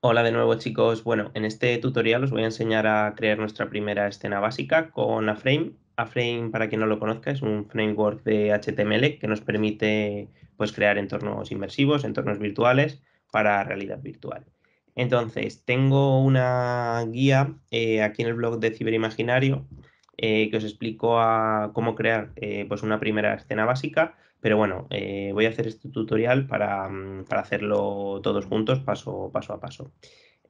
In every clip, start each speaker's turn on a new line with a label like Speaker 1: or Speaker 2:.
Speaker 1: Hola de nuevo chicos, bueno, en este tutorial os voy a enseñar a crear nuestra primera escena básica con A-Frame. A-Frame, para quien no lo conozca, es un framework de HTML que nos permite pues, crear entornos inmersivos, entornos virtuales para realidad virtual. Entonces, tengo una guía eh, aquí en el blog de Ciberimaginario eh, que os explico a cómo crear eh, pues una primera escena básica pero bueno, eh, voy a hacer este tutorial mm, para, hacerlo todos juntos, paso, paso a paso.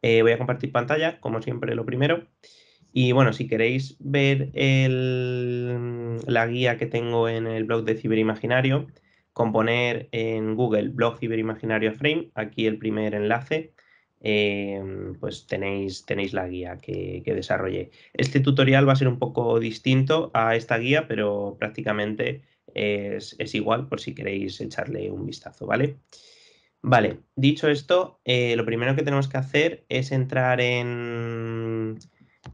Speaker 1: Eh, voy a compartir pantalla, como siempre lo primero. Y bueno, si queréis ver mm, la guía que tengo en el blog de Ciberimaginario, componer en Google blog Ciberimaginario Frame, aquí el primer enlace, eh, pues tenéis, tenéis la guía que, que desarrollé. Este tutorial va a ser un poco distinto a esta guía, pero prácticamente es, igual por si queréis echarle un vistazo, ¿vale? Vale, dicho esto, eh, lo primero que tenemos que hacer es entrar en,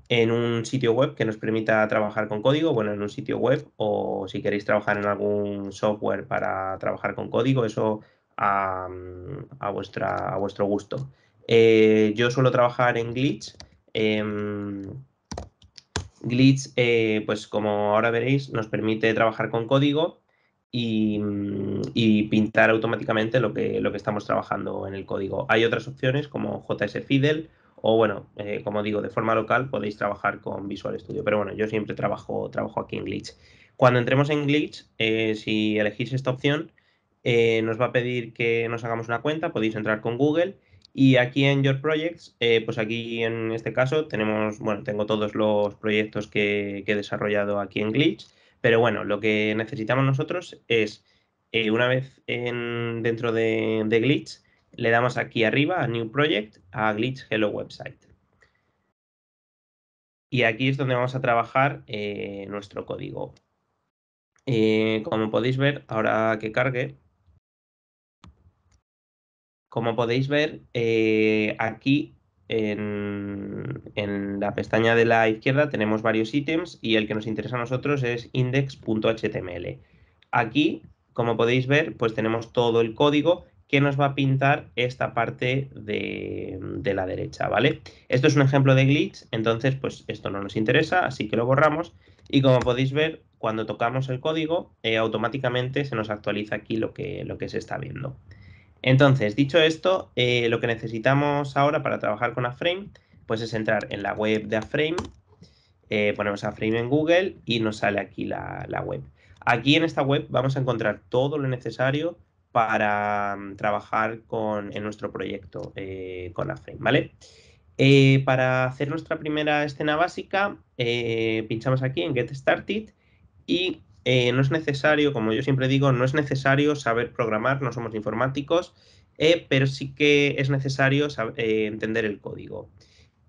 Speaker 1: en un sitio web que nos permita trabajar con código, bueno, en un sitio web o si queréis trabajar en algún software para trabajar con código, eso a, vuestra, a vuestro gusto. Eh, yo suelo trabajar en Glitch. Em, Glitch, eh, pues como ahora veréis, nos permite trabajar con código mm, y, pintar automáticamente lo que, lo que estamos trabajando en el código. Hay otras opciones como JS fidel o bueno, eh, como digo, de forma local podéis trabajar con Visual Studio, pero bueno, yo siempre trabajo, trabajo aquí en Glitch. Cuando entremos en Glitch, eh, si elegís esta opción, nos va a pedir que nos hagamos una cuenta, podéis entrar con Google y aquí en Your Projects, eh, pues aquí en este caso tenemos, bueno, tengo todos los proyectos que, he desarrollado aquí en Glitch, pero bueno, lo que necesitamos nosotros es, eh, una vez dentro de, Glitch, le damos aquí arriba a New Project, a Glitch Hello Website. Y aquí es donde vamos a trabajar eh, nuestro código. como podéis ver, ahora que cargue, como podéis ver, eh, aquí en, la pestaña de la izquierda tenemos varios ítems y el que nos interesa a nosotros es index.html. Aquí, como podéis ver, pues tenemos todo el código que nos va a pintar esta parte de, la derecha, ¿vale? Esto es un ejemplo de glitch, entonces pues esto no nos interesa, así que lo borramos. Y como podéis ver, cuando tocamos el código, eh, automáticamente se nos actualiza aquí lo que, lo que se está viendo. Entonces, dicho esto, eh, lo que necesitamos ahora para trabajar con AFrame, pues es entrar en la web de AFrame, eh, ponemos AFrame en Google y nos sale aquí la, web. Aquí en esta web vamos a encontrar todo lo necesario para mm, trabajar con, en nuestro proyecto eh, con AFrame, ¿vale? Eh, para hacer nuestra primera escena básica, eh, pinchamos aquí en Get Started y eh, no es necesario, como yo siempre digo, no es necesario saber programar, no somos informáticos, eh, pero sí que es necesario eh, entender el código.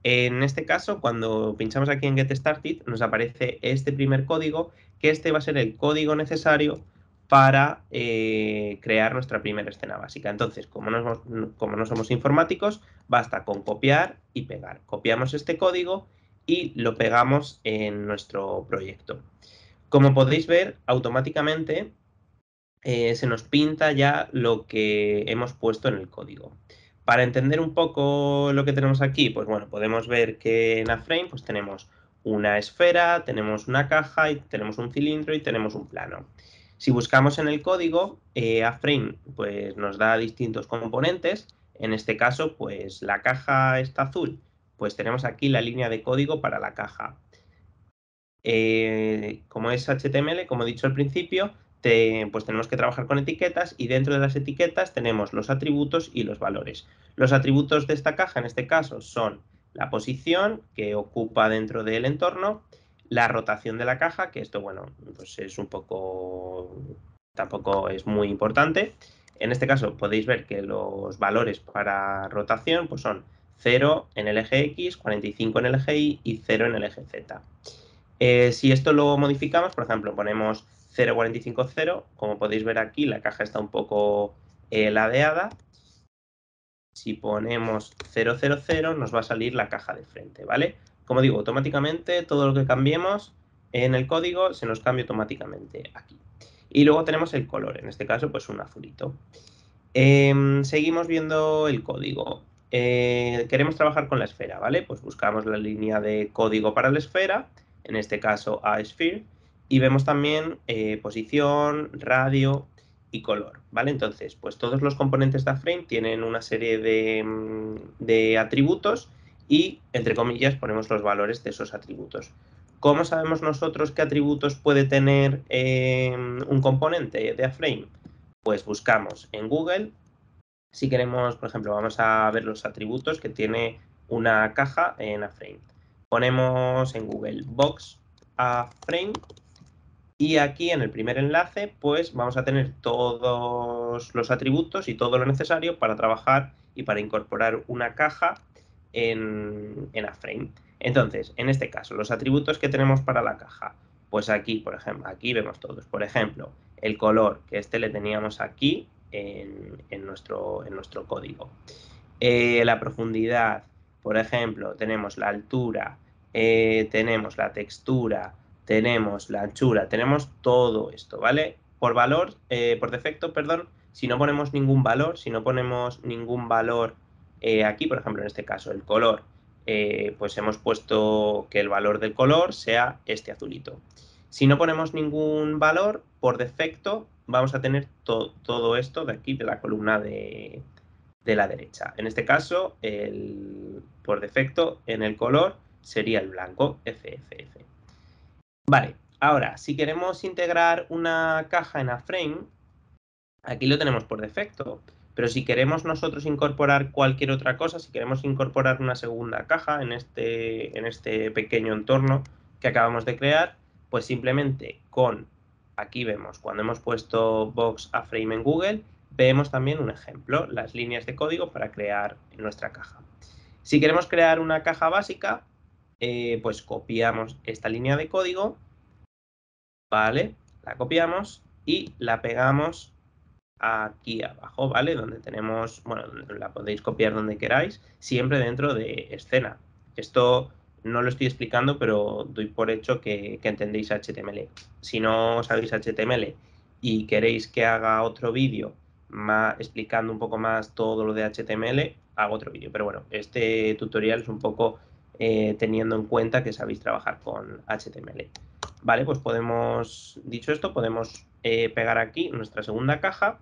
Speaker 1: En este caso, cuando pinchamos aquí en Get Started, nos aparece este primer código, que este va a ser el código necesario para crear nuestra primera escena básica. Entonces, como no, somos informáticos, basta con copiar y pegar. Copiamos este código y lo pegamos en nuestro proyecto. Como podéis ver, automáticamente eh, se nos pinta ya lo que hemos puesto en el código. Para entender un poco lo que tenemos aquí, pues bueno, podemos ver que en AFrame pues tenemos una esfera, tenemos una caja, tenemos un cilindro y tenemos un plano. Si buscamos en el código, eh, AFrame pues, nos da distintos componentes. En este caso, pues la caja está azul. Pues tenemos aquí la línea de código para la caja. Eh, como es HTML, como he dicho al principio, pues tenemos que trabajar con etiquetas y dentro de las etiquetas tenemos los atributos y los valores. Los atributos de esta caja en este caso son la posición que ocupa dentro del entorno, la rotación de la caja, que esto bueno, pues es un poco, tampoco es muy importante. En este caso podéis ver que los valores para rotación pues son 0 en el eje X, 45 en el eje Y y 0 en el eje Z. Eh, si esto lo modificamos, por ejemplo, ponemos 0.450, como podéis ver aquí, la caja está un poco eh, ladeada. Si ponemos 000, nos va a salir la caja de frente, ¿vale? Como digo, automáticamente todo lo que cambiemos en el código se nos cambia automáticamente aquí. Y luego tenemos el color, en este caso pues un azulito. Em, seguimos viendo el código. Eh, queremos trabajar con la esfera, ¿vale? Pues buscamos la línea de código para la esfera en este caso a Sphere, y vemos también eh, posición, radio y color, ¿vale? Entonces, pues todos los componentes de frame tienen una serie mm, de, atributos y, entre comillas, ponemos los valores de esos atributos. ¿Cómo sabemos nosotros qué atributos puede tener em, un componente de frame? Pues buscamos en Google, si queremos, por ejemplo, vamos a ver los atributos que tiene una caja en A-Frame. Ponemos en Google Box a Frame y aquí en el primer enlace pues vamos a tener todos los atributos y todo lo necesario para trabajar y para incorporar una caja en, en A-Frame. Entonces, en este caso, los atributos que tenemos para la caja, pues aquí, por ejemplo, aquí vemos todos. Por ejemplo, el color, que este le teníamos aquí en, nuestro, en nuestro, código. Eh, la profundidad, por ejemplo, tenemos la altura, eh, tenemos la textura, tenemos la anchura, tenemos todo esto, ¿vale? Por valor, eh, por defecto, perdón, si no ponemos ningún valor, si no ponemos ningún valor eh, aquí, por ejemplo, en este caso, el color, pues hemos puesto que el valor del color sea este azulito. Si no ponemos ningún valor, por defecto vamos a tener todo esto de aquí, de la columna de, de la derecha. En este caso, el, por defecto en el color sería el blanco FFF. Vale, ahora, si queremos integrar una caja en A-Frame, aquí lo tenemos por defecto, pero si queremos nosotros incorporar cualquier otra cosa, si queremos incorporar una segunda caja en este, en este pequeño entorno que acabamos de crear, pues simplemente con, aquí vemos, cuando hemos puesto box a frame en Google, Vemos también un ejemplo, las líneas de código para crear nuestra caja. Si queremos crear una caja básica, eh, pues copiamos esta línea de código, ¿vale? La copiamos y la pegamos aquí abajo, ¿vale? Donde tenemos, bueno, la podéis copiar donde queráis, siempre dentro de escena. Esto no lo estoy explicando, pero doy por hecho que, que entendéis HTML. Si no sabéis HTML y queréis que haga otro vídeo explicando un poco más todo lo de HTML, hago otro vídeo. Pero bueno, este tutorial es un poco eh, teniendo en cuenta que sabéis trabajar con HTML. Vale, pues podemos, dicho esto, podemos eh, pegar aquí nuestra segunda caja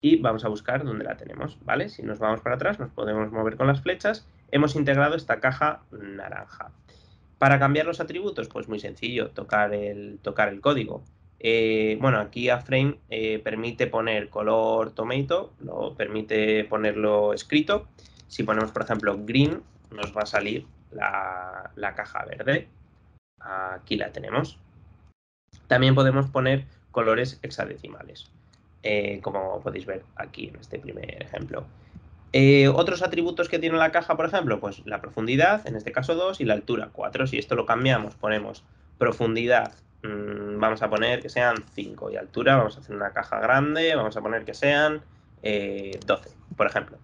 Speaker 1: y vamos a buscar dónde la tenemos, ¿vale? Si nos vamos para atrás, nos podemos mover con las flechas. Hemos integrado esta caja naranja. Para cambiar los atributos, pues muy sencillo, tocar el, tocar el código. Eh, bueno, aquí a Frame eh, permite poner color tomato, lo permite ponerlo escrito. Si ponemos, por ejemplo, green, nos va a salir la, caja verde. Aquí la tenemos. También podemos poner colores hexadecimales, eh, como podéis ver aquí en este primer ejemplo. otros atributos que tiene la caja, por ejemplo, pues la profundidad, en este caso 2, y la altura 4. Si esto lo cambiamos, ponemos profundidad Mm, vamos a poner que sean 5 y altura, vamos a hacer una caja grande, vamos a poner que sean 12, eh, por ejemplo.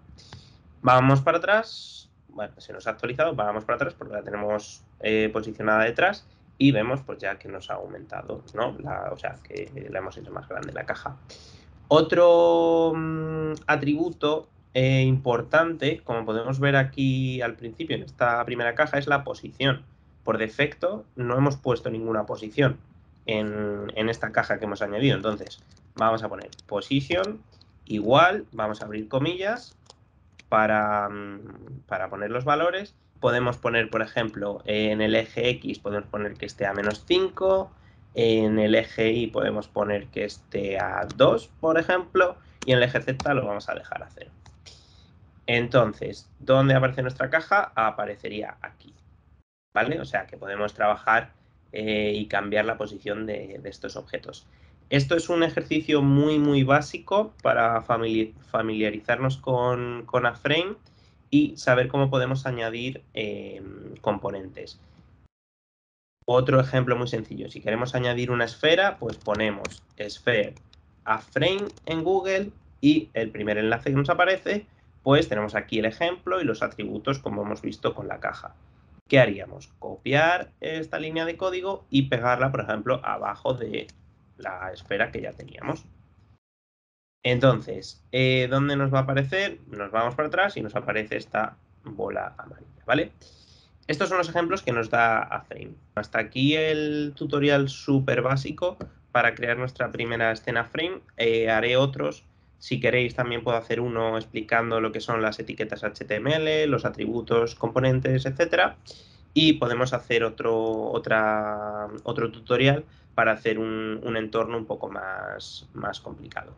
Speaker 1: Vamos para atrás, bueno, se nos ha actualizado, vamos para atrás porque la tenemos eh, posicionada detrás y vemos pues ya que nos ha aumentado, ¿no? La, o sea, que la hemos hecho más grande la caja. Otro mm, atributo eh, importante, como podemos ver aquí al principio en esta primera caja, es la posición por defecto no hemos puesto ninguna posición en, esta caja que hemos añadido. Entonces, vamos a poner position igual, vamos a abrir comillas para, mm, para poner los valores. Podemos poner, por ejemplo, en el eje X podemos poner que esté a menos 5, en el eje Y podemos poner que esté a 2, por ejemplo, y en el eje Z lo vamos a dejar a Entonces, ¿dónde aparece nuestra caja? Aparecería aquí. ¿vale? O sea, que podemos trabajar eh, y cambiar la posición de, estos objetos. Esto es un ejercicio muy, muy básico para familiarizarnos con, con A-Frame y saber cómo podemos añadir em, componentes. Otro ejemplo muy sencillo, si queremos añadir una esfera, pues ponemos Sphere A-Frame en Google y el primer enlace que nos aparece, pues tenemos aquí el ejemplo y los atributos como hemos visto con la caja. ¿Qué haríamos? Copiar esta línea de código y pegarla, por ejemplo, abajo de la esfera que ya teníamos. Entonces, eh, ¿dónde nos va a aparecer? Nos vamos para atrás y nos aparece esta bola amarilla, ¿vale? Estos son los ejemplos que nos da A-Frame. Hasta aquí el tutorial súper básico para crear nuestra primera escena frame. Eh, haré otros si queréis también puedo hacer uno explicando lo que son las etiquetas HTML, los atributos, componentes, etcétera. Y podemos hacer otro, otra, otro tutorial para hacer un, un entorno un poco más, más complicado.